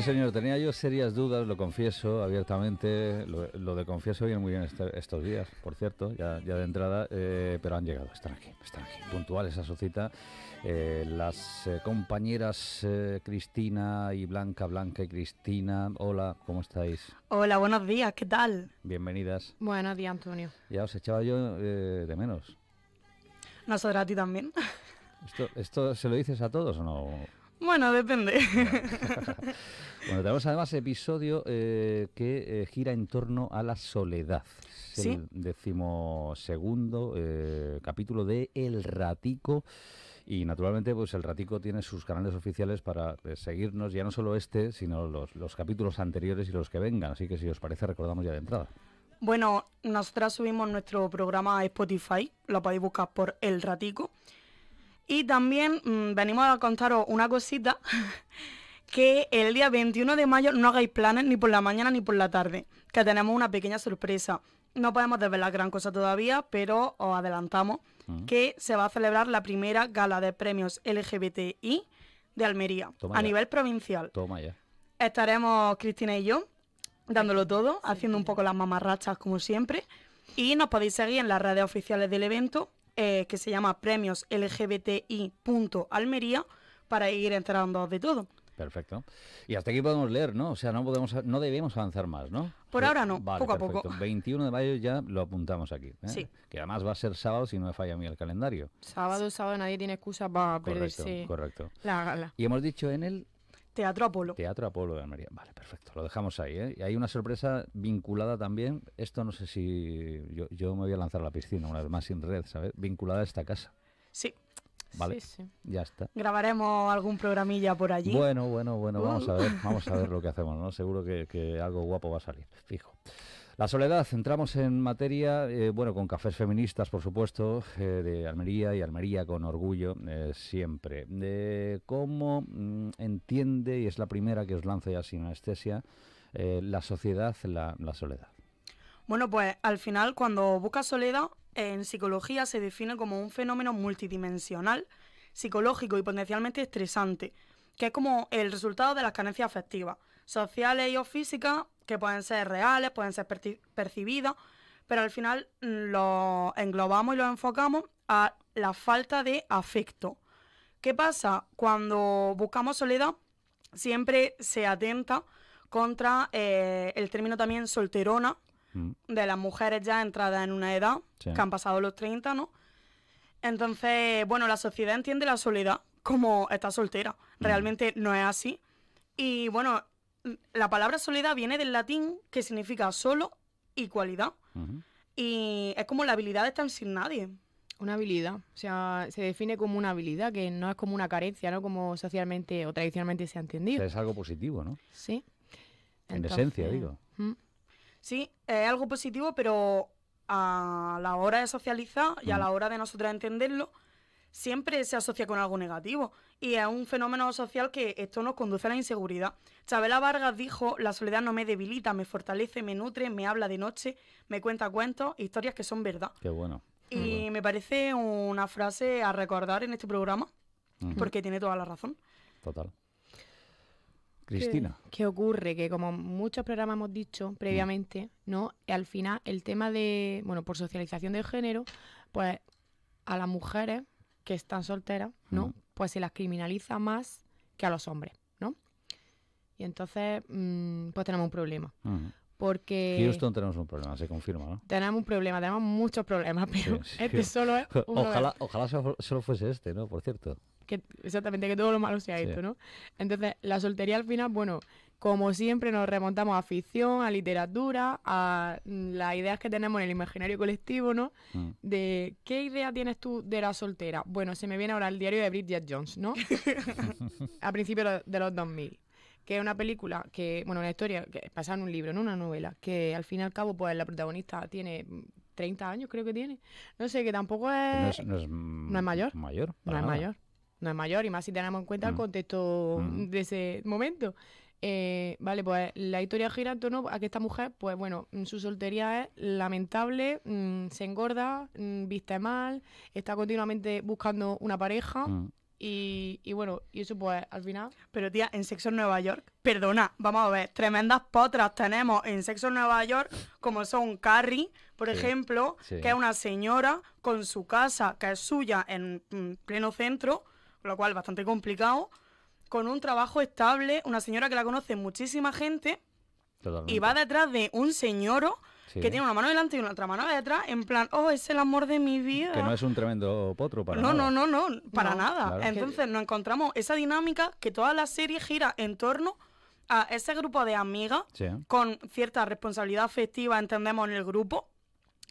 Sí, señor, tenía yo serias dudas, lo confieso abiertamente. Lo, de confieso viene muy bien este, estos días, por cierto, ya, de entrada, eh, pero han llegado, están aquí, están aquí, puntuales a su cita. Eh, las eh, compañeras Cristina y Blanca, Blanca y Cristina, hola, ¿cómo estáis? Hola, buenos días, ¿qué tal? Bienvenidas. Buenos días, Antonio. Ya os echaba yo de menos. Nosotros a ti también. ¿Esto, ¿Esto se lo dices a todos o no? Bueno, depende. Bueno, tenemos además episodio eh, que eh, gira en torno a la soledad. ¿Sí? el decimosegundo eh, capítulo de El Ratico. Y naturalmente, pues el Ratico tiene sus canales oficiales para seguirnos, ya no solo este, sino los, capítulos anteriores y los que vengan. Así que si os parece, recordamos ya de entrada. Bueno, nosotras subimos nuestro programa a Spotify, lo podéis buscar por El Ratico. Y también mm, venimos a contaros una cosita que el día 21 de mayo no hagáis planes ni por la mañana ni por la tarde, que tenemos una pequeña sorpresa. No podemos desvelar gran cosa todavía, pero os adelantamos mm. que se va a celebrar la primera gala de premios LGBTI de Almería, a nivel provincial. Toma ya. Estaremos Cristina y yo dándolo todo, haciendo un poco las mamarrachas como siempre. Y nos podéis seguir en las redes oficiales del evento, eh, que se llama Premios LGBTI.almería, para ir enterándoos de todo. Perfecto. Y hasta aquí podemos leer, ¿no? O sea, no podemos, no debemos avanzar más, ¿no? Por ahora no, poco a poco. 21 de mayo ya lo apuntamos aquí. ¿eh? Sí. Que además va a ser sábado si no me falla a mí el calendario. Sábado, sábado, nadie tiene excusa para perderse correcto. la gala. Y hemos dicho en el... Teatro Apolo. Teatro Apolo de Almería. Vale, perfecto. Lo dejamos ahí. ¿eh? Y hay una sorpresa vinculada también. Esto no sé si... Yo, me voy a lanzar a la piscina una vez más sin red, ¿sabes? Vinculada a esta casa. Sí, ¿vale? Ya Grabaremos algún programilla por allí. Bueno, bueno, bueno, vamos a uh. ver, vamos a ver lo que hacemos, ¿no? Seguro que, algo guapo va a salir, fijo. La soledad, entramos en materia, eh, bueno, con cafés feministas, por supuesto, eh, de Almería y Almería con orgullo eh, siempre. De ¿Cómo mm, entiende, y es la primera que os lanzo ya sin anestesia, la sociedad, la, la soledad? Bueno, pues al final cuando busca soledad en psicología se define como un fenómeno multidimensional, psicológico y potencialmente estresante, que es como el resultado de las carencias afectivas, sociales y o físicas, que pueden ser reales, pueden ser percibidas, pero al final mm, los englobamos y los enfocamos a la falta de afecto. ¿Qué pasa? Cuando buscamos soledad, siempre se atenta contra eh, el término también solterona, Mm. de las mujeres ya entradas en una edad, que han pasado los 30, ¿no? Entonces, bueno, la sociedad entiende la soledad como está soltera. Mm. Realmente no es así. Y bueno, la palabra soledad viene del latín que significa solo y cualidad. Y es como la habilidad de estar sin nadie. Una habilidad, o sea, se define como una habilidad, que no es como una carencia, ¿no? Como socialmente o tradicionalmente se ha entendido. es algo positivo, ¿no? Sí. en esencia, digo. Mm. Sí, es algo positivo, pero a la hora de socializar y a la mm. hora de nosotras entenderlo, siempre se asocia con algo negativo. Y es un fenómeno social que esto nos conduce a la inseguridad. Chabela Vargas dijo, la soledad no me debilita, me fortalece, me nutre, me habla de noche, me cuenta cuentos, historias que son verdad. Qué bueno. Y me parece una frase a recordar en este programa, porque tiene toda la razón. Total. Cristina. ¿Qué ocurre? Que como muchos programas hemos dicho mm. previamente, ¿no? Al final, el tema de, bueno, por socialización de género, pues a las mujeres que están solteras, ¿no? Mm. Pues se las criminaliza más que a los hombres, ¿no? Y entonces, mm, pues tenemos un problema. Porque. Houston tenemos un problema, se confirma, ¿no? Tenemos un problema, tenemos muchos problemas, pero este solo es. ojalá, ojalá solo fuese este, ¿no? Por cierto que exactamente que todo lo malo sea esto, ¿no? Entonces, la soltería al final, bueno, como siempre nos remontamos a ficción, a literatura, a mm, las ideas que tenemos en el imaginario colectivo, ¿no? Mm. De qué idea tienes tú de la soltera. Bueno, se me viene ahora el diario de Bridget Jones, ¿no? a principios de los 2000 que es una película que, bueno, una historia que pasa en un libro, no una novela, que al fin y al cabo, pues la protagonista tiene 30 años, creo que tiene. No sé, que tampoco es. No es, mayor. Mayor. No es mayor no es mayor, y más si tenemos en cuenta el mm. contexto mm. de ese momento. Eh, vale, pues la historia gira en torno a que esta mujer, pues bueno, su soltería es lamentable, mm, se engorda, viste mal, está continuamente buscando una pareja. Y, bueno, y eso pues al final. Pero tía, en Sexo en Nueva York, perdona, vamos a ver, tremendas potras tenemos en Sexo en Nueva York, como son Carrie, por ejemplo, que es una señora con su casa, que es suya en pleno centro, lo cual bastante complicado, con un trabajo estable, una señora que la conoce muchísima gente y va detrás de un señor que tiene una mano delante y una otra mano detrás, en plan, oh, es el amor de mi vida. Que no es un tremendo potro para no, nada. No, no, no, para nada. Entonces nos encontramos esa dinámica que toda la serie gira en torno a ese grupo de amigas con cierta responsabilidad afectiva, entendemos, en el grupo,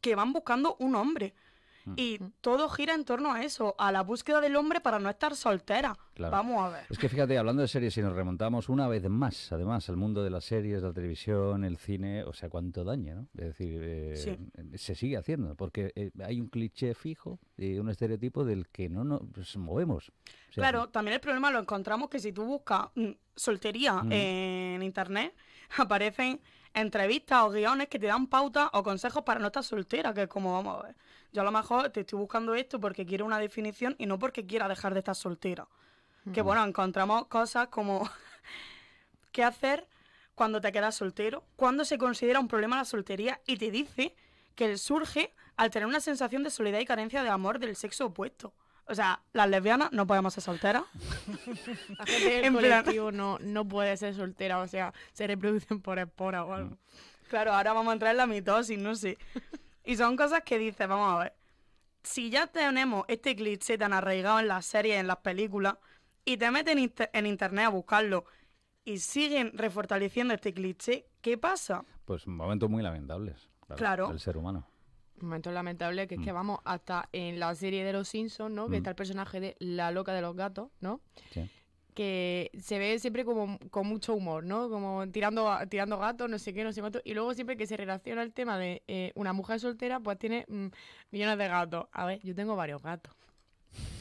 que van buscando un hombre. Mm. Y todo gira en torno a eso, a la búsqueda del hombre para no estar soltera. Vamos a ver. Es que fíjate, hablando de series, si nos remontamos una vez más, además, al mundo de las series, la televisión, el cine, o sea, cuánto daña, ¿no? Es decir, eh, se sigue haciendo, porque eh, hay un cliché fijo y un estereotipo del que no nos pues, movemos. claro, también el problema lo encontramos que si tú buscas mm, soltería en internet, aparecen entrevistas o guiones que te dan pautas o consejos para no estar soltera, que es como vamos a ver. Yo a lo mejor te estoy buscando esto porque quiero una definición y no porque quiera dejar de estar soltera. Que bueno, encontramos cosas como qué hacer cuando te quedas soltero, ¿Cuándo se considera un problema la soltería y te dice que surge al tener una sensación de soledad y carencia de amor del sexo opuesto. O sea, las lesbianas no podemos ser solteras. La gente del colectivo no, no puede ser soltera, o sea, se reproducen por espora o algo. Claro, ahora vamos a entrar en la mitosis, no sé. Y son cosas que dices, vamos a ver. Si ya tenemos este cliché tan arraigado en las series, en las películas, y te meten en internet a buscarlo y siguen refortaleciendo este cliché, ¿qué pasa? Pues momentos muy lamentables. claro. El ser humano momento lamentable que es que mm. vamos hasta en la serie de los Simpsons, ¿no? Que mm. está el personaje de la loca de los gatos, ¿no? Que se ve siempre como con mucho humor, ¿no? Como tirando tirando gatos, no sé qué, no sé cuánto. Y luego siempre que se relaciona el tema de eh, una mujer soltera, pues tiene mm, millones de gatos. A ver, yo tengo varios gatos.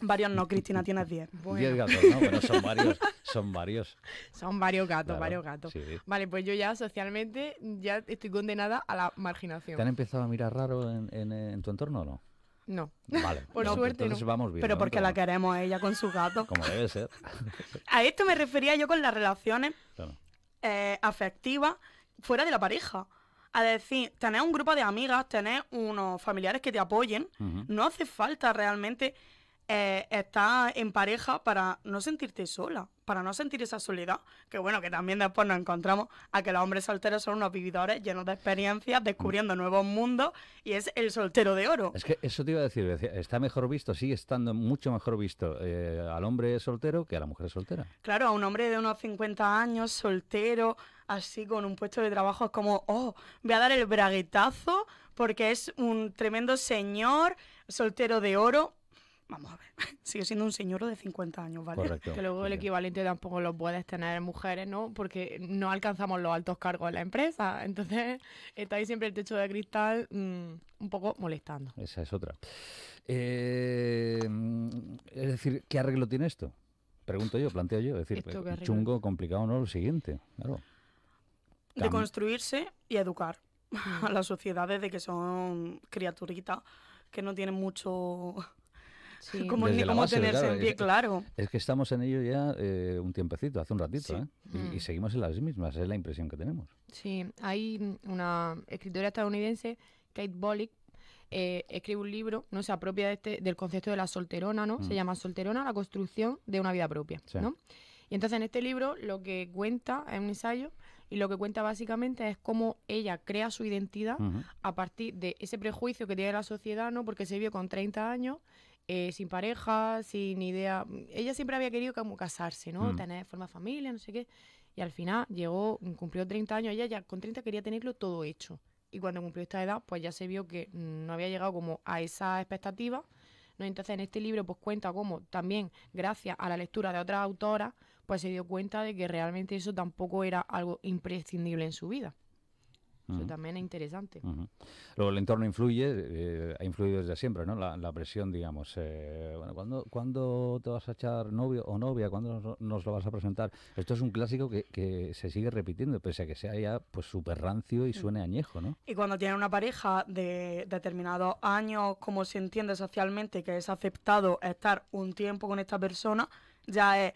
Varios no, Cristina, tienes 10. gatos, ¿no? pero son varios. Son varios. Son varios gatos, varios gatos. Vale, pues yo ya socialmente ya estoy condenada a la marginación. ¿Te han empezado a mirar raro en, tu entorno o no? No. Vale. Por pues suerte. no. Pero porque la queremos a ella con su gato. Como debe ser. a esto me refería yo con las relaciones eh, afectivas fuera de la pareja. A decir, tener un grupo de amigas, tener unos familiares que te apoyen, no hace falta realmente eh, está en pareja para no sentirte sola, para no sentir esa soledad. Que bueno, que también después nos encontramos a que los hombres solteros son unos vividores llenos de experiencias, descubriendo mm. nuevos mundos, y es el soltero de oro. Es que eso te iba a decir, está mejor visto, sigue estando mucho mejor visto eh, al hombre soltero que a la mujer soltera. Claro, a un hombre de unos 50 años, soltero, así con un puesto de trabajo, es como, oh, voy a dar el braguetazo porque es un tremendo señor soltero de oro, vamos a ver, sigue siendo un señor de 50 años, ¿vale? Correcto. Que luego el equivalente tampoco lo puedes tener mujeres, ¿no? Porque no alcanzamos los altos cargos en la empresa. Entonces, está ahí siempre el techo de cristal mm, un poco molestando. Esa es otra. Eh, es decir, ¿qué arreglo tiene esto? Pregunto yo, planteo yo. Es decir, chungo, complicado, ¿no? Lo siguiente, claro. De construirse y educar mm. a las sociedades de que son criaturitas que no tienen mucho como, tenerse en pie, claro. Es, que estamos en ello ya eh, un tiempecito, hace un ratito, ¿eh? Y, mm. seguimos en las mismas, es la impresión que tenemos. Sí, hay una escritora estadounidense, Kate Bollick, eh, escribe un libro, no se apropia de este, del concepto de la solterona, ¿no? Se mm. llama Solterona, la construcción de una vida propia, Y entonces en este libro lo que cuenta es un ensayo y lo que cuenta básicamente es cómo ella crea su identidad a partir de ese prejuicio que tiene la sociedad, ¿no? Porque se vio con 30 años eh, sin pareja, sin idea. Ella siempre había querido como casarse, ¿no? Mm. Tener forma de familia, no sé qué. Y al final llegó, cumplió 30 años, ella ya con 30 quería tenerlo todo hecho. Y cuando cumplió esta edad, pues ya se vio que mm, no había llegado como a esa expectativa. Entonces en este libro pues cuenta cómo también gracias a la lectura de otras autoras pues se dio cuenta de que realmente eso tampoco era algo imprescindible en su vida. Eso también es interesante. Luego el entorno influye, eh, ha influido desde siempre, ¿no? La, presión, digamos. Eh, bueno, ¿cuándo, te vas a echar novio o novia? ¿Cuándo nos, lo vas a presentar? Esto es un clásico que, que, se sigue repitiendo, pese a que sea ya pues súper rancio y mm. suene añejo, ¿no? Y cuando tiene una pareja de determinados años, como se entiende socialmente que es aceptado estar un tiempo con esta persona, ya es...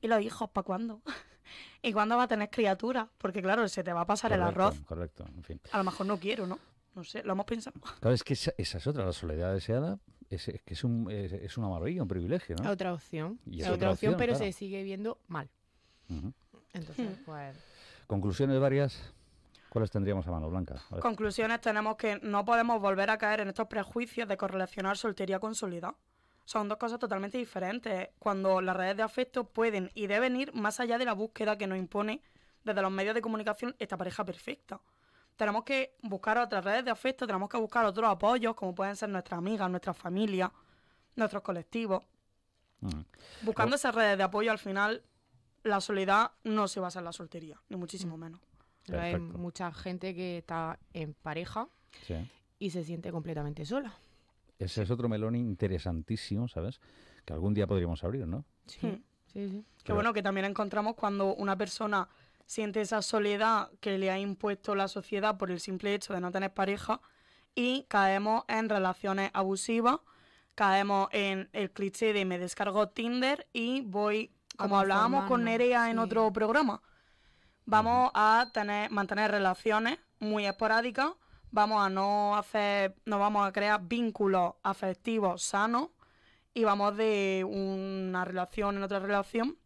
¿Y los hijos para cuándo? ¿Y cuándo va a tener criatura? Porque claro, se te va a pasar el arroz. Correcto, en fin. A lo mejor no quiero, ¿no? No sé, lo hemos pensado. Claro, es que esa, es otra, la soledad deseada, es, que es, un, es, una maravilla, un privilegio, Otra opción. es otra, opción, pero se sigue viendo mal. Entonces, hmm. pues Conclusiones varias. ¿Cuáles tendríamos a mano, Blanca? Conclusiones tenemos que no podemos volver a caer en estos prejuicios de correlacionar soltería con soledad son dos cosas totalmente diferentes. Cuando las redes de afecto pueden y deben ir más allá de la búsqueda que nos impone desde los medios de comunicación esta pareja perfecta. Tenemos que buscar otras redes de afecto, tenemos que buscar otros apoyos, como pueden ser nuestras amigas, nuestra familia nuestros colectivos. Buscando pues esas redes de apoyo, al final, la soledad no se basa en la soltería, ni muchísimo mm. menos. Hay mucha gente que está en pareja y se siente completamente sola. Ese es otro melón interesantísimo, ¿sabes? Que algún día podríamos abrir, ¿no? Sí, hmm. sí, sí. bueno, que también encontramos cuando una persona siente esa soledad que le ha impuesto la sociedad por el simple hecho de no tener pareja y caemos en relaciones abusivas, caemos en el cliché de me descargo Tinder y voy, como hablábamos con Nerea en otro programa, vamos a tener, mantener relaciones muy esporádicas vamos a no hacer, no vamos a crear vínculos afectivos sanos y vamos de una relación en otra relación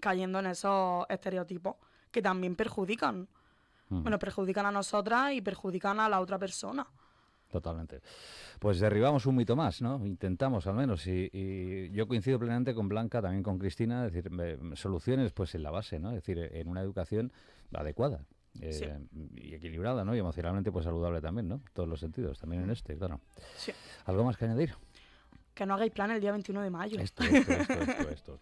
cayendo en esos estereotipos que también perjudican. Bueno, perjudican a nosotras y perjudican a la otra persona. Totalmente. Pues derribamos un mito más, ¿no? Intentamos al menos. Y, yo coincido plenamente con Blanca, también con Cristina, decir, soluciones pues en la base, ¿no? Es decir, en una educación adecuada. Eh, y equilibrada, ¿no? Y emocionalmente pues saludable también, ¿no? Todos los sentidos, también en mm. este, claro. ¿Algo más que añadir? Que no hagáis plan el día 21 de mayo. Esto, esto,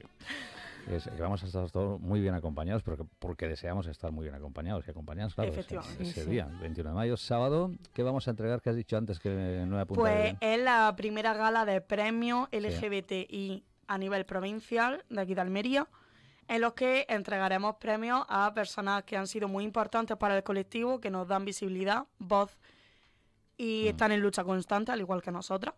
esto, vamos a estar todos muy bien acompañados porque, porque deseamos estar muy bien acompañados y acompañados, claro, ese, día, 21 de mayo, sábado, ¿qué vamos a entregar que has dicho antes que no he Pues es la primera gala de premio LGBTI a nivel provincial de aquí de Almería en los que entregaremos premios a personas que han sido muy importantes para el colectivo, que nos dan visibilidad, voz y mm. están en lucha constante, al igual que nosotros.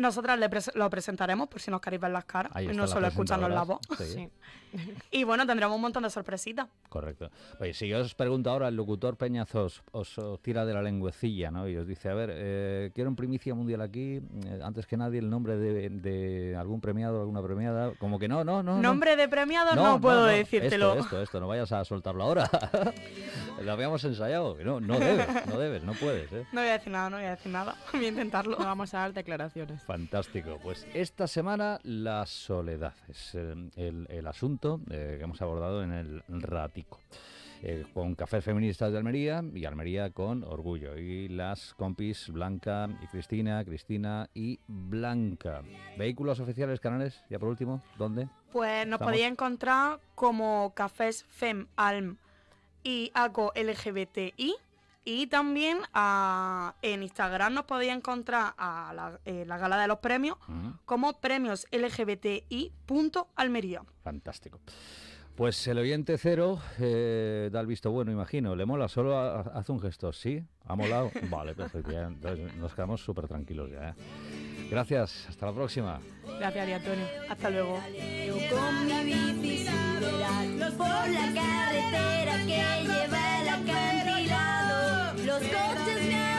Nosotras lo presentaremos por si nos queréis ver las caras y no solo escucharnos la voz. y bueno, tendremos un montón de sorpresitas. Correcto. Oye, si yo os pregunto ahora, el locutor Peñazos os, tira de la lengüecilla ¿no? y os dice, a ver, eh, quiero un primicia mundial aquí, eh, antes que nadie, el nombre de, de, algún premiado, alguna premiada, como que no, no, no. Nombre de premiado no, puedo decírtelo. esto, esto, no vayas a soltarlo ahora. Lo habíamos ensayado. No, no debes, no debes, no puedes. ¿eh? No voy a decir nada, no voy a decir nada. Voy a intentarlo. vamos a dar declaraciones. Fantástico. Pues esta semana la soledad es eh, el, asunto eh, que hemos abordado en el ratico. con Cafés Feministas de Almería y Almería con Orgullo. Y las compis Blanca y Cristina, Cristina y Blanca. Vehículos oficiales, canales, ya por último, ¿dónde? Pues nos podía encontrar como Cafés Fem Alm y hago LGBTI. Y también en Instagram nos podéis encontrar a la, eh, gala de los premios mm. como premios Fantástico. Pues el oyente cero eh, da el visto bueno, imagino. Le mola, solo hace un gesto. Sí, ha molado. Vale, perfecto. nos quedamos súper tranquilos ya. ¿eh? Gracias, hasta la próxima. Gracias, Di Antonio. Hasta luego. Con mi bici sideral, por la carretera que lleva el acantilado, los coches me